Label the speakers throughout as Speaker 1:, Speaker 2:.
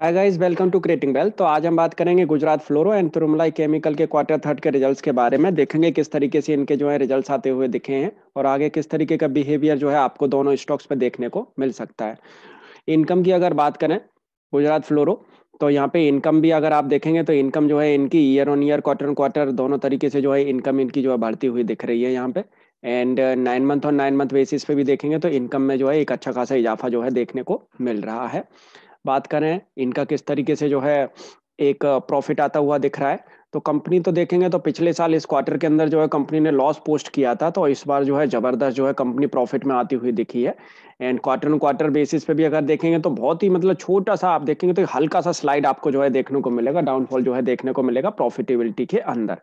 Speaker 1: hi guys welcome to creating wealth तो आज हम बात करेंगे Gujarat fluoro and Tirumalai chemical के क्वार्टर थर्ड के रिजल्ट्स के बारे में देखेंगे किस तरीके से इनके जो है रिजल्ट्स आते हुए दिखे हैं और आगे किस तरीके का बिहेवियर जो है आपको दोनों स्टॉक्स पर देखने को मिल सकता है इनकम की अगर बात करें गुजरात फ्लोरो तो यहाँ पे इनकम भी अगर आप देखेंगे तो इनकम जो है इनकी year on year quarter on quarter दोनों तरीके से जो है इनकम इनकी जो है बढ़ती हुई दिख रही है यहाँ पे एंड नाइन मंथ और नाइन मंथ बेसिस पे भी देखेंगे तो इनकम में जो है एक अच्छा खासा इजाफा जो है देखने को मिल रहा है बात करें इनका किस तरीके से जो है एक प्रॉफिट आता हुआ दिख रहा है तो कंपनी तो देखेंगे तो पिछले साल इस क्वार्टर के अंदर जो है कंपनी ने लॉस पोस्ट किया था तो इस बार जो है जबरदस्त जो है कंपनी प्रॉफिट में आती हुई दिखी है and quarter on quarter basis पे भी अगर देखेंगे तो बहुत ही मतलब छोटा सा आप देखेंगे तो हल्का सा स्लाइड आपको जो है देखने को मिलेगा डाउनफॉल जो है देखने को मिलेगा प्रॉफिटेबिलिटी के अंदर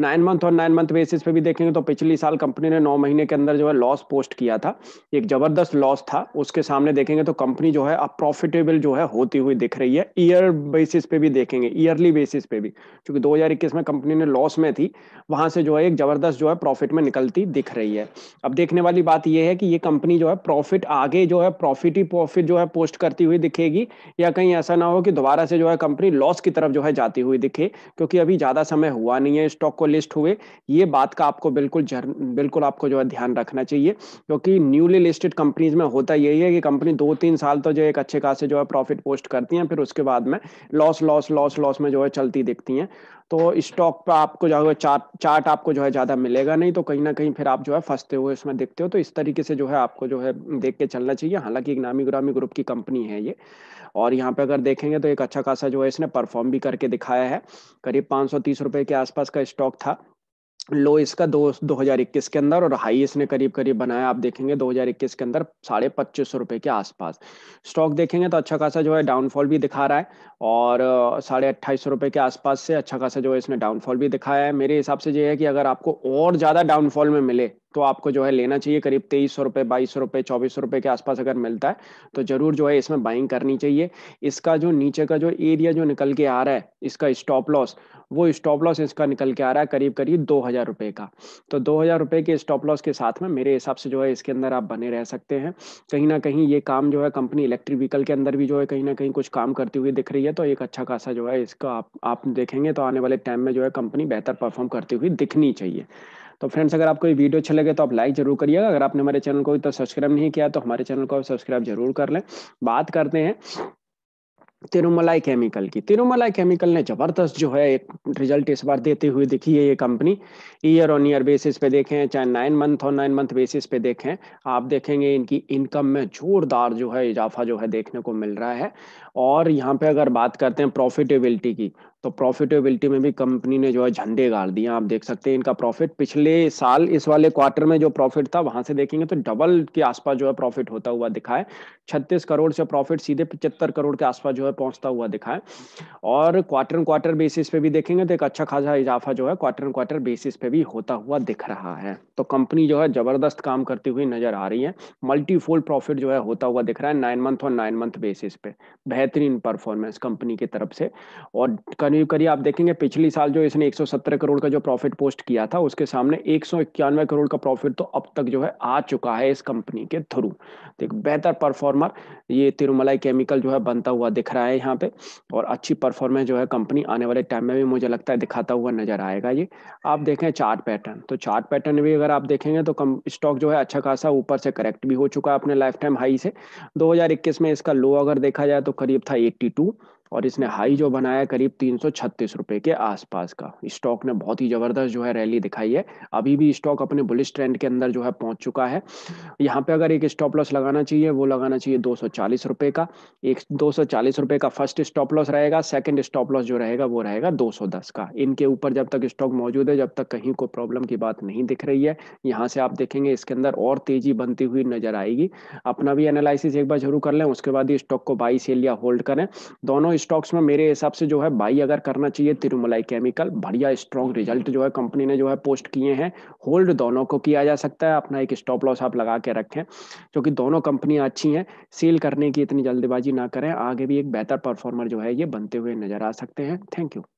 Speaker 1: नाइन मंथ और नाइन मंथ बेसिस पे भी देखेंगे तो पिछली साल कंपनी ने नौ महीने के अंदर जो है लॉस पोस्ट किया था एक जबरदस्त लॉस था उसके सामने देखेंगे तो कंपनी जो है अब प्रॉफिटेबल जो है होती हुई दिख रही है ईयर बेसिस पे भी देखेंगे ईयरली बेसिस पे भी क्योंकि 2021 में कंपनी ने लॉस में थी वहां से जो है एक जबरदस्त जो है प्रॉफिट में निकलती दिख रही है अब देखने वाली बात यह है कि ये कंपनी जो है प्रॉफिट आगे जो है प्रॉफिट ही प्रॉफिट जो है पोस्ट करती हुई दिखेगी या कहीं ऐसा ना हो कि दोबारा से जो है कंपनी लॉस की तरफ जो है जाती हुई दिखे क्योंकि अभी ज्यादा समय हुआ नहीं है स्टॉक को लिस्ट हुए ये बात का आपको बिल्कुल जर, बिल्कुल आपको जो है ध्यान रखना चाहिए क्योंकि न्यूली लिस्टेड कंपनीज में होता यही है कि कंपनी दो तीन साल तो जो एक अच्छे खासे जो है प्रॉफिट पोस्ट करती है फिर उसके बाद में लॉस लॉस लॉस लॉस में जो है चलती दिखती है तो स्टॉक पर आपको जो है चार्ट चार्ट आपको जो है ज़्यादा मिलेगा नहीं तो कहीं ना कहीं फिर आप जो है फंसते हुए इसमें देखते हो तो इस तरीके से जो है आपको जो है देख के चलना चाहिए हालांकि नामी गुरामी ग्रुप की कंपनी है ये और यहाँ पे अगर देखेंगे तो एक अच्छा खासा जो है इसने परफॉर्म भी करके दिखाया है करीब पाँच सौ के आसपास का स्टॉक था लो इसका दो दो हजार इक्कीस के अंदर और हाई इसने करीब करीब बनाया आप देखेंगे दो हजार इक्कीस के अंदर साढ़े पच्चीस सौ रुपए के आसपास स्टॉक देखेंगे तो अच्छा खासा जो है डाउनफॉल भी दिखा रहा है और साढ़े अट्ठाईस सौ रुपए के आसपास से अच्छा खासा जो है इसने डाउनफॉल भी दिखाया है मेरे हिसाब से ये है कि अगर आपको और ज्यादा डाउनफॉल में मिले तो आपको जो है लेना चाहिए करीब तेईस सौ रुपए बाईस सौ रुपये चौबीस सौ रुपए के आसपास अगर मिलता है तो जरूर जो है इसमें बाइंग करनी चाहिए इसका जो नीचे का जो एरिया जो निकल के आ रहा है इसका स्टॉप लॉस वो स्टॉप लॉस इसका निकल के आ रहा है करीब करीब दो हजार रुपये का तो दो हजार रुपये के स्टॉप लॉस के साथ में मेरे हिसाब से जो है इसके अंदर आप बने रह सकते हैं कहीं ना कहीं ये काम जो है कंपनी इलेक्ट्रिक व्हीकल के अंदर भी जो है कहीं ना कहीं कुछ काम करती हुई दिख रही है तो एक अच्छा खासा जो है इसका आप आप देखेंगे तो आने वाले टाइम में जो है कंपनी बेहतर परफॉर्म करती हुई दिखनी चाहिए तो फ्रेंड्स अगर आपको ये वीडियो अच्छा लगे तो आप लाइक जरूर करिएगा अगर आपने हमारे चैनल को तो सब्सक्राइब नहीं किया तो हमारे चैनल को सब्सक्राइब जरूर कर लें बात करते हैं तिरुमलाई केमिकल की तिरुमलाई केमिकल ने जबरदस्त जो है एक रिजल्ट इस बार देते हुए दिखी है ये company year on year basis पे देखें चाहे नाइन मंथ और नाइन मंथ बेसिस पे देखें आप देखेंगे इनकी इनकम में जोरदार जो है इजाफा जो है देखने को मिल रहा है और यहाँ पे अगर बात करते हैं प्रॉफिटेबिलिटी की तो प्रॉफिटेबिलिटी में भी कंपनी ने जो है झंडे गाड़ दिए आप देख सकते हैं इनका प्रॉफिट पिछले साल इस वाले क्वार्टर में जो प्रॉफिट था वहां से देखेंगे तो डबल के आसपास जो है प्रॉफिट होता हुआ दिखा है छत्तीस करोड़ से प्रॉफिट सीधे पचहत्तर करोड़ के आसपास जो है पहुंचता हुआ दिखा है और क्वार्टर क्वार्टर बेसिस पे भी देखेंगे तो एक अच्छा खासा इजाफा जो है क्वार्टर क्वार्टर बेसिस पे भी होता हुआ दिख रहा है तो कंपनी जो है जबरदस्त काम करती हुई नजर आ रही है मल्टीफोल्ड प्रॉफिट जो है होता हुआ दिख रहा है नाइन मंथ और नाइन मंथ बेसिस पे बेहतरीन परफॉर्मेंस कंपनी की तरफ से और रेवेन्यू करिए आप देखेंगे पिछले साल जो इसने 170 करोड़ का जो प्रॉफिट पोस्ट किया था उसके सामने एक करोड़ का प्रॉफिट तो अब तक जो है आ चुका है इस कंपनी के थ्रू एक बेहतर परफॉर्मर ये तिरुमलाई केमिकल जो है बनता हुआ दिख रहा है यहाँ पे और अच्छी परफॉर्मेंस जो है कंपनी आने वाले टाइम में भी मुझे लगता है दिखाता हुआ नजर आएगा ये आप देखें चार्ट पैटर्न तो चार्ट पैटर्न भी अगर आप देखेंगे तो कम स्टॉक जो है अच्छा खासा ऊपर से करेक्ट भी हो चुका है अपने लाइफ टाइम हाई से दो में इसका लो अगर देखा जाए तो करीब था एट्टी और इसने हाई जो बनाया करीब तीन रुपए के आसपास का स्टॉक ने बहुत ही जबरदस्त जो है रैली दिखाई है अभी भी स्टॉक अपने बुलिश ट्रेंड के अंदर जो है पहुंच चुका है यहाँ पे अगर एक स्टॉप लॉस लगाना चाहिए वो लगाना चाहिए दो रुपए का एक दो रुपए का फर्स्ट स्टॉप लॉस रहेगा सेकेंड स्टॉप लॉस जो रहेगा वो रहेगा दो का इनके ऊपर जब तक स्टॉक मौजूद है जब तक कहीं कोई प्रॉब्लम की बात नहीं दिख रही है यहाँ से आप देखेंगे इसके अंदर और तेजी बनती हुई नजर आएगी अपना भी एनालिसिस एक बार जरूर कर लें उसके बाद ही स्टॉक को बाई सेल या होल्ड करें दोनों स्टॉक्स में मेरे हिसाब से जो है बाई अगर करना चाहिए तिरुमलाई केमिकल बढ़िया स्ट्रॉन्ग रिजल्ट जो है कंपनी ने जो है पोस्ट किए हैं होल्ड दोनों को किया जा सकता है अपना एक स्टॉप लॉस आप लगा के रखें क्योंकि दोनों कंपनियां अच्छी हैं सेल करने की इतनी जल्दबाजी ना करें आगे भी एक बेहतर परफॉर्मर जो है ये बनते हुए नजर आ सकते हैं थैंक यू